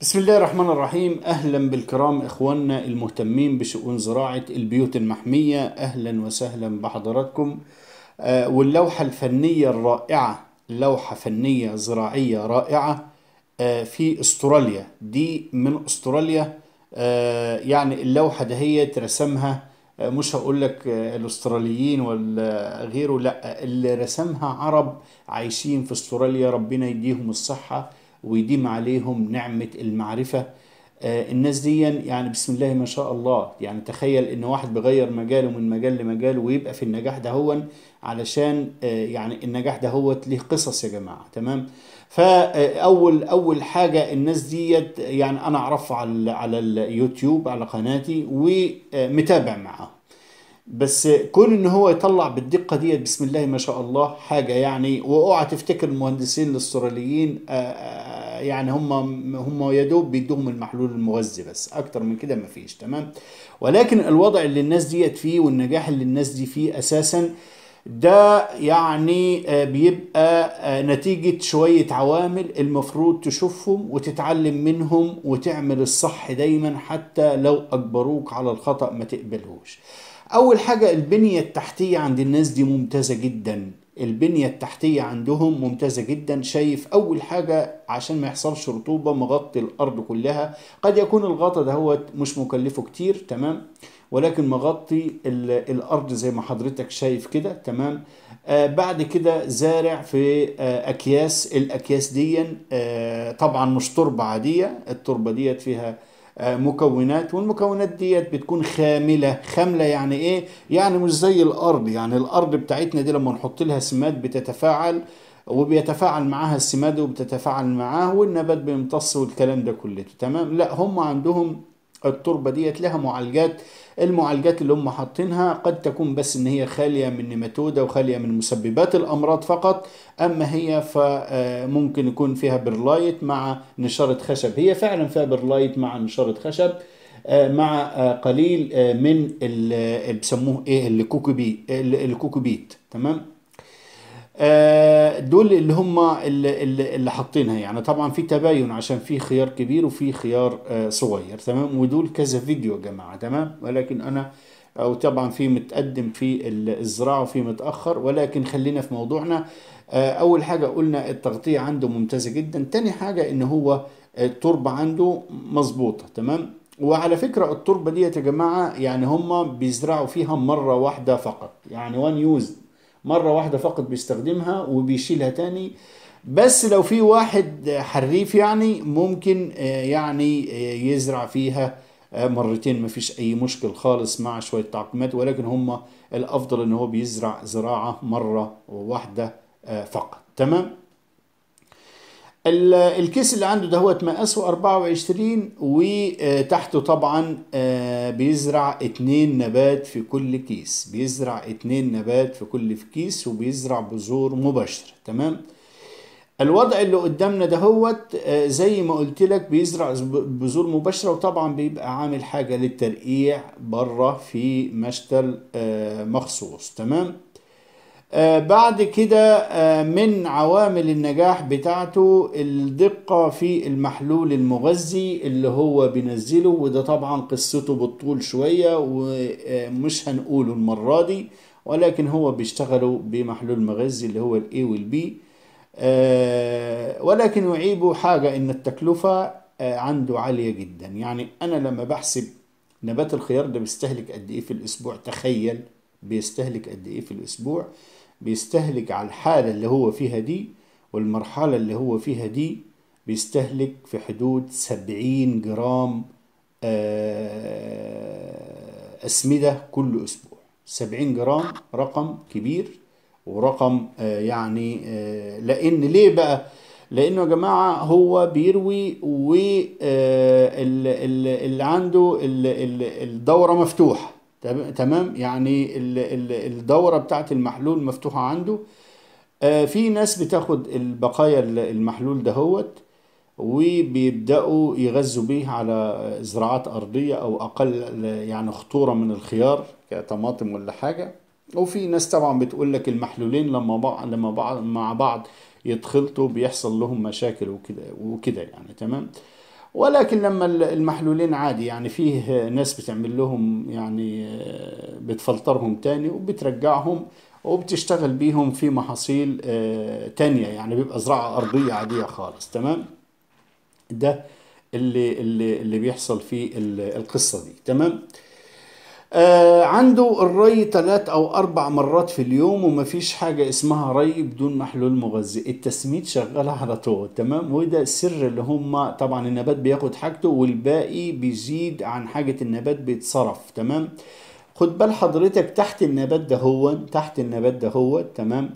بسم الله الرحمن الرحيم أهلا بالكرام إخواننا المهتمين بشؤون زراعة البيوت المحمية أهلا وسهلا بحضراتكم آه، واللوحة الفنية الرائعة لوحة فنية زراعية رائعة آه، في استراليا دي من استراليا آه، يعني اللوحة دهيت رسمها مش هقول لك الاستراليين ولا غيره لا اللي رسمها عرب عايشين في استراليا ربنا يديهم الصحة ويديم عليهم نعمة المعرفة آه، الناس دي يعني بسم الله ما شاء الله يعني تخيل ان واحد بيغير مجاله من مجال لمجال ويبقى في النجاح ده هو علشان آه، يعني النجاح ده هو ليه قصص يا جماعة تمام فاول اول حاجة الناس ديت يعني انا اعرفها على على اليوتيوب على قناتي ومتابع معاهم بس كون ان هو يطلع بالدقه ديت بسم الله ما شاء الله حاجه يعني واوعى تفتكر المهندسين الاستراليين آه، آه، يعني هم هم يا دوب بيدوهم المحلول المغذي بس اكتر من كده مفيش تمام ولكن الوضع اللي الناس ديت فيه والنجاح اللي الناس دي فيه اساسا آه ده يعني آه، بيبقى آه، نتيجة شوية عوامل المفروض تشوفهم وتتعلم منهم وتعمل الصح دايما حتى لو أجبروك على الخطأ ما تقبلهوش أول حاجة البنية التحتية عند الناس دي ممتازة جدا البنية التحتية عندهم ممتازة جدا شايف أول حاجة عشان ما يحصلش رطوبة مغطي الأرض كلها قد يكون الغطا هو مش مكلفه كتير تمام ولكن مغطي الارض زي ما حضرتك شايف كده تمام آه بعد كده زارع في آه اكياس الاكياس دي آه طبعا مش تربه عاديه التربه ديت فيها آه، مكونات والمكونات ديت بتكون خامله خامله يعني ايه يعني مش زي الارض يعني الارض بتاعتنا دي لما نحط لها سماد بتتفاعل وبيتفاعل معاها السماد وبتتفاعل معاه والنبات بيمتص والكلام ده كله تمام لا هم عندهم التربه ديت لها معالجات المعالجات اللي هم حاطينها قد تكون بس ان هي خاليه من نيماتودا وخاليه من مسببات الامراض فقط اما هي فممكن آه، يكون فيها برلايت مع نشاره خشب هي فعلا فيها برلايت مع نشاره خشب آه، مع آه، قليل من اللي بيسموه ايه الكوكوبيت تمام آه، دول اللي هم اللي, حاطينها يعني طبعا في تباين عشان في خيار كبير وفي خيار آه، صغير تمام ودول كذا فيديو يا جماعه تمام ولكن انا او طبعا في متقدم في الزراعه وفي متاخر ولكن خلينا في موضوعنا آه، اول حاجه قلنا التغطيه عنده ممتازه جدا تاني حاجه ان هو التربه عنده مظبوطه تمام وعلى فكرة التربة ديت يا جماعة يعني هم بيزرعوا فيها مرة واحدة فقط يعني وان يوز مرة واحدة فقط بيستخدمها وبيشيلها تاني بس لو في واحد حريف يعني ممكن آه، يعني آه، يزرع فيها آه، مرتين مفيش اي مشكل خالص مع شوية تعقيمات ولكن هم الافضل ان هو بيزرع زراعة مرة واحدة فقط تمام الكيس اللي عنده دهوت مقاسه 24 وتحته طبعا آه، بيزرع اتنين نبات في كل كيس بيزرع اتنين نبات في كل في كيس وبيزرع بذور مباشرة تمام الوضع اللي قدامنا دهوت آه، زي ما قلت لك بيزرع بذور مباشرة وطبعا بيبقى عامل حاجة للترقيع بره في مشتل آه، مخصوص تمام آه، بعد كده آه، من عوامل النجاح بتاعته الدقة في المحلول المغذي اللي هو بينزله وده طبعا قصته بالطول شوية ومش آه، هنقوله المرة دي ولكن هو بيشتغلوا بمحلول مغذي اللي هو الاي والبي ولكن يعيبه حاجة ان التكلفة عنده عالية جدا يعني انا لما بحسب نبات الخيار ده بيستهلك قد ايه في الاسبوع تخيل بيستهلك قد ايه في الاسبوع بيستهلك على الحالة اللي هو فيها دي والمرحلة اللي هو فيها دي بيستهلك في حدود سبعين جرام آه، أسمدة كل أسبوع سبعين جرام رقم كبير ورقم آه، يعني آه، لأن ليه بقى؟ لأنه يا جماعة هو بيروي واللي عنده الدورة مفتوحة تمام يعني الدورة بتاعت المحلول مفتوحة عنده آه، في ناس بتاخد البقايا المحلول دهوت وبيبدأوا يغذوا بيه على زراعات أرضية أو أقل يعني خطورة من الخيار كطماطم ولا حاجة وفي ناس طبعا بتقول لك المحلولين لما بعض لما بعض مع بعض يتخلطوا بيحصل لهم مشاكل وكده وكده يعني تمام ولكن لما المحلولين عادي يعني فيه ناس بتعمل لهم يعني آه، بتفلترهم تاني وبترجعهم وبتشتغل بيهم في محاصيل آه، تانية يعني بيبقى زراعة أرضية عادية خالص تمام ده اللي اللي اللي بيحصل في القصة دي تمام آه، عنده الري ثلاث او اربع مرات في اليوم ومفيش حاجه اسمها ري بدون محلول مغذي التسميد شغاله على طول تمام وده السر اللي هم طبعا النبات بياخد حاجته والباقي بيزيد عن حاجه النبات بيتصرف تمام خد بال حضرتك تحت النبات ده هو تحت النبات ده هو تمام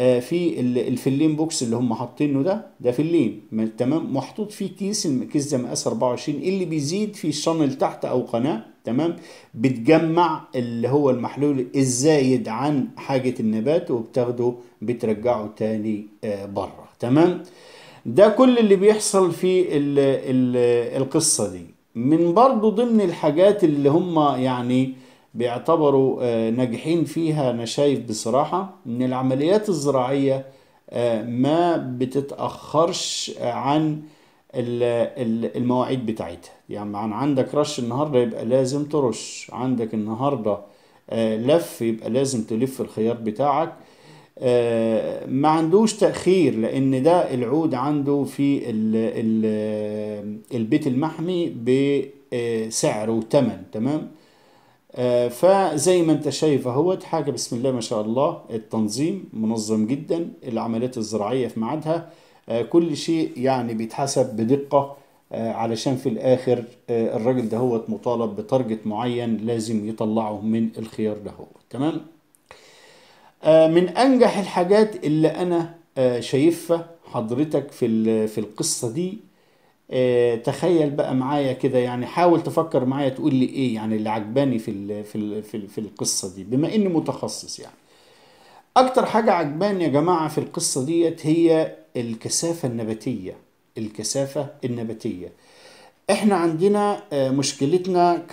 آه، في الفلين بوكس اللي هم حاطينه ده ده فلين تمام محطوط فيه كيس كيس ده مقاس 24 اللي بيزيد في شانل تحت او قناه تمام بتجمع اللي هو المحلول الزايد عن حاجه النبات وبتاخده بترجعه تاني آه، بره تمام ده كل اللي بيحصل في الـ الـ القصه دي من برضو ضمن الحاجات اللي هم يعني بيعتبروا آه، ناجحين فيها أنا شايف بصراحة إن العمليات الزراعية آه، ما بتتأخرش عن المواعيد بتاعتها يعني عندك رش النهاردة يبقى لازم ترش عندك النهاردة آه، لف يبقى لازم تلف الخيار بتاعك ما عندوش تأخير لأن ده العود عنده في البيت المحمي بسعر وتمن تمام آه، فزي ما انت شايف اهوت حاجه بسم الله ما شاء الله التنظيم منظم جدا العمليات الزراعيه في ميعادها آه، كل شيء يعني بيتحسب بدقه آه، علشان في الاخر الراجل هو مطالب بتارجت معين لازم يطلعه من الخيار ده هو تمام من انجح الحاجات اللي انا شايفها حضرتك في القصه دي آه، تخيل بقى معايا كده يعني حاول تفكر معايا تقول لي ايه يعني اللي عجباني في الـ في الـ في, في القصه دي بما اني متخصص يعني اكتر حاجه عجباني يا جماعه في القصه ديت هي الكثافه النباتيه الكثافه النباتيه احنا عندنا آه، مشكلتنا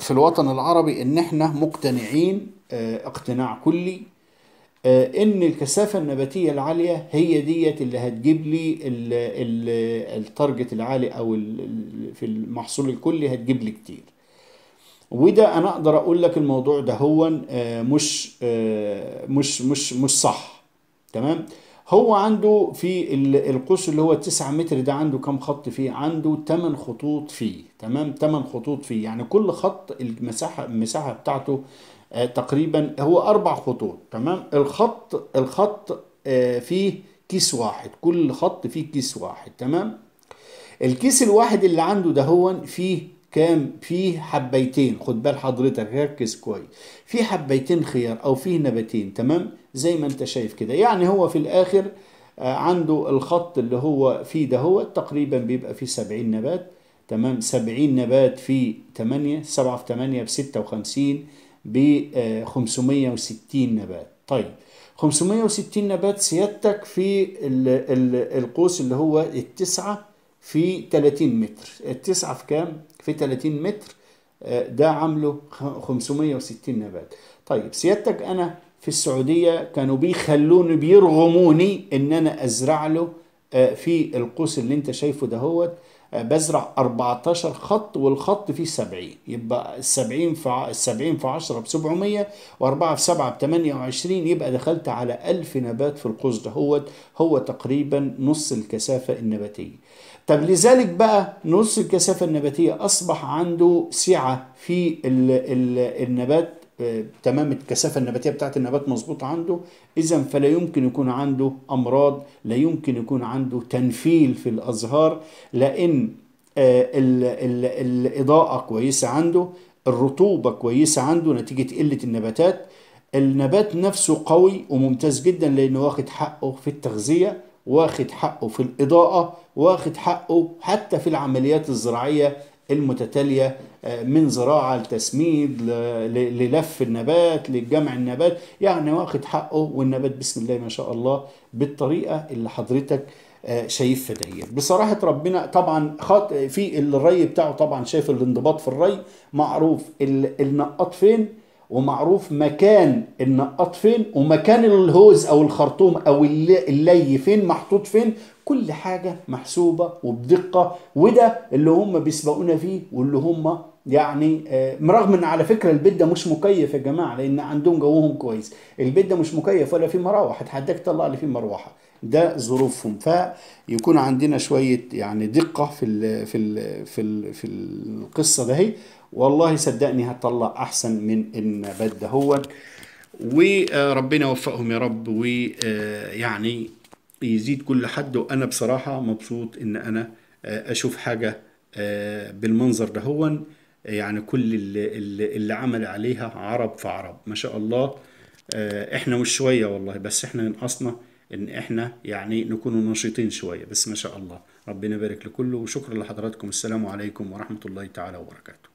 في الوطن العربي ان احنا مقتنعين آه، اقتناع كلي آه، ان الكثافه النباتيه العاليه هي ديت اللي هتجيب لي التارجت العالي او في المحصول الكلي هتجيب لي كتير وده انا اقدر اقول لك الموضوع ده هو آه، مش آه، مش مش مش صح تمام هو عنده في القوس اللي هو 9 متر ده عنده كام خط فيه عنده 8 خطوط فيه تمام 8 خطوط فيه يعني كل خط المساحه المساحه بتاعته آه، تقريبا هو اربع خطوط تمام الخط الخط آه، فيه كيس واحد كل خط فيه كيس واحد تمام الكيس الواحد اللي عنده ده هو فيه كام فيه حبيتين خد بال حضرتك ركز كويس فيه حبيتين خيار او فيه نباتين تمام زي ما انت شايف كده يعني هو في الاخر آه، عنده الخط اللي هو فيه ده هو تقريبا بيبقى فيه 70 نبات تمام 70 نبات في 8 7 في 8 ب 56 ب 560 نبات طيب 560 نبات سيادتك في القوس اللي هو التسعة في 30 متر التسعة في كام؟ في 30 متر آه، ده عامله 560 نبات طيب سيادتك أنا في السعودية كانوا بيخلوني بيرغموني إن أنا أزرع له آه، في القوس اللي أنت شايفه دهوت بزرع 14 خط والخط فيه 70 يبقى ال 70 في ال 70 في 10 ب 700 و4 في 7 ب 28 يبقى دخلت على 1000 نبات في القوس ده هو هو تقريبا نص الكثافه النباتيه. طب لذلك بقى نص الكثافه النباتيه اصبح عنده سعه في النبات تمام الكثافه النباتيه بتاعه النبات مظبوطه عنده اذا فلا يمكن يكون عنده امراض لا يمكن يكون عنده تنفيل في الازهار لان آه، الاضاءه كويسه عنده الرطوبه كويسه عنده نتيجه قله النباتات النبات نفسه قوي وممتاز جدا لانه واخد حقه في التغذيه واخد حقه في الاضاءه واخد حقه حتى في العمليات الزراعيه المتتالية آه، من زراعة لتسميد للف النبات لجمع النبات يعني واخد حقه والنبات بسم الله ما شاء الله بالطريقة اللي حضرتك آه، شايفها دهية يعني. بصراحة ربنا طبعا خط في الري بتاعه طبعا شايف الانضباط في الري معروف النقاط فين ومعروف مكان النقاط فين ومكان الهوز او الخرطوم او اللي فين محطوط فين كل حاجه محسوبه وبدقه وده اللي هم بيسبقونا فيه واللي هم يعني آه، رغم ان على فكره البيت ده مش مكيف يا جماعه لان عندهم جوهم كويس البيت ده مش مكيف ولا فيه مراوح اتحداك تطلع لي فيه مروحه ده ظروفهم فيكون عندنا شويه يعني دقه في الـ في الـ في الـ في القصه دهي والله صدقني هتطلع احسن من النبات ده هو وربنا يوفقهم يا رب ويعني آه، يزيد كل حد وانا بصراحه مبسوط ان انا آه، اشوف حاجه آه، بالمنظر ده هو يعني كل اللي, اللي عمل عليها عرب في عرب ما شاء الله احنا مش شويه والله بس احنا نقصنا ان احنا يعني نكون نشيطين شويه بس ما شاء الله ربنا يبارك لكله وشكرا لحضراتكم السلام عليكم ورحمه الله تعالى وبركاته